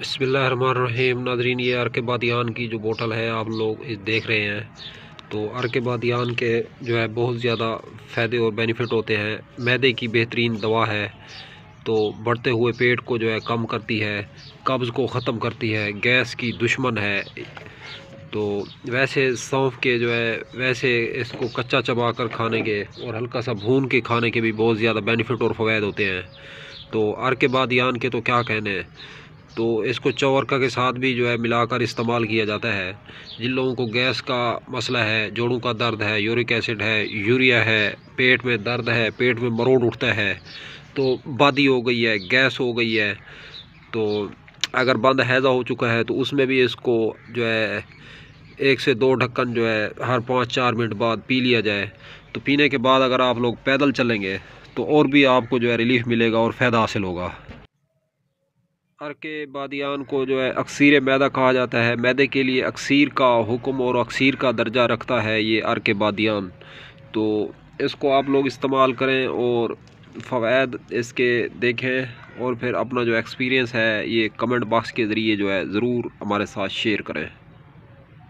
بسم اللہ الرحمن الرحیم ناظرین یہ عرق بادیان کی جو بوٹل ہے آپ لوگ دیکھ رہے ہیں تو عرق بادیان کے جو ہے بہت زیادہ فائدے اور بینیفٹ ہوتے ہیں میدے کی بہترین دوا ہے تو بڑھتے ہوئے پیٹ کو جو ہے کم کرتی ہے قبض کو ختم کرتی ہے گیس کی دشمن ہے تو ویسے سونف کے جو ہے ویسے اس کو کچا چبا کر کھانے کے اور ہلکا سا بھون کے کھانے کے بھی بہت زیادہ بینیفٹ اور فوائد ہوتے ہیں تو عرق بادیان کے تو کیا کہنے ہیں تو اس کو چورکا کے ساتھ بھی جو ہے ملا کر استعمال کیا جاتا ہے جن لوگوں کو گیس کا مسئلہ ہے جوڑوں کا درد ہے یورک ایسڈ ہے یوریا ہے پیٹ میں درد ہے پیٹ میں مروڑ اٹھتا ہے تو بادی ہو گئی ہے گیس ہو گئی ہے تو اگر بند حیضہ ہو چکا ہے تو اس میں بھی اس کو جو ہے ایک سے دو ڈھکن جو ہے ہر پانچ چار منٹ بعد پی لیا جائے تو پینے کے بعد اگر آپ لوگ پیدل چلیں گے تو اور بھی آپ کو جو ہے ریلیف ملے گا اور فائدہ حاصل ہوگا عر کے بادیان کو جو ہے اکثیر میدہ کہا جاتا ہے میدے کے لیے اکثیر کا حکم اور اکثیر کا درجہ رکھتا ہے یہ عر کے بادیان تو اس کو آپ لوگ استعمال کریں اور فوائد اس کے دیکھیں اور پھر اپنا جو ایکسپیرینس ہے یہ کمنٹ باکس کے ذریعے جو ہے ضرور ہمارے ساتھ شیئر کریں